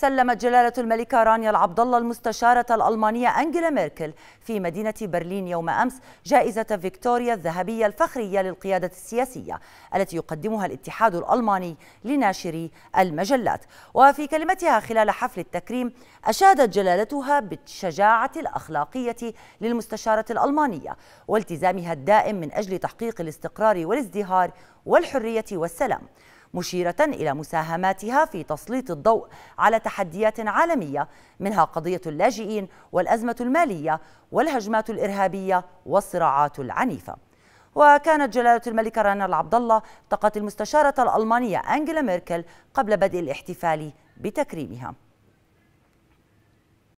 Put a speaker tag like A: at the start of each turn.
A: سلمت جلالة الملكة رانيا العبد الله المستشارة الألمانية أنجيلا ميركل في مدينة برلين يوم أمس جائزة فيكتوريا الذهبية الفخرية للقيادة السياسية التي يقدمها الاتحاد الألماني لناشري المجلات وفي كلمتها خلال حفل التكريم أشادت جلالتها بالشجاعة الأخلاقية للمستشارة الألمانية والتزامها الدائم من أجل تحقيق الاستقرار والازدهار والحرية والسلام مشيرة إلى مساهماتها في تسليط الضوء على تحديات عالمية منها قضية اللاجئين والأزمة المالية والهجمات الإرهابية والصراعات العنيفة وكانت جلالة الملكة رنا العبد الله التقت المستشارة الألمانية أنجلا ميركل قبل بدء الاحتفال بتكريمها